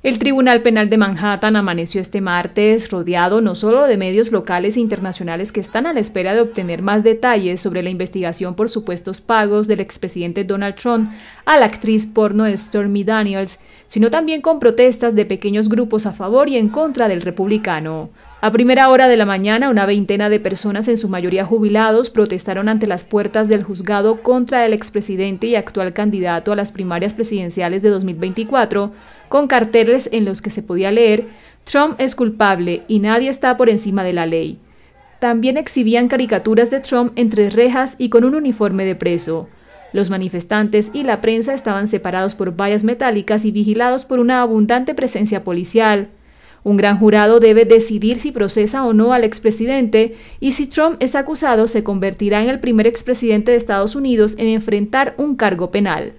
El Tribunal Penal de Manhattan amaneció este martes rodeado no solo de medios locales e internacionales que están a la espera de obtener más detalles sobre la investigación por supuestos pagos del expresidente Donald Trump a la actriz porno Stormy Daniels, sino también con protestas de pequeños grupos a favor y en contra del republicano. A primera hora de la mañana, una veintena de personas, en su mayoría jubilados, protestaron ante las puertas del juzgado contra el expresidente y actual candidato a las primarias presidenciales de 2024, con carteles en los que se podía leer, Trump es culpable y nadie está por encima de la ley. También exhibían caricaturas de Trump entre rejas y con un uniforme de preso. Los manifestantes y la prensa estaban separados por vallas metálicas y vigilados por una abundante presencia policial, un gran jurado debe decidir si procesa o no al expresidente y si Trump es acusado se convertirá en el primer expresidente de Estados Unidos en enfrentar un cargo penal.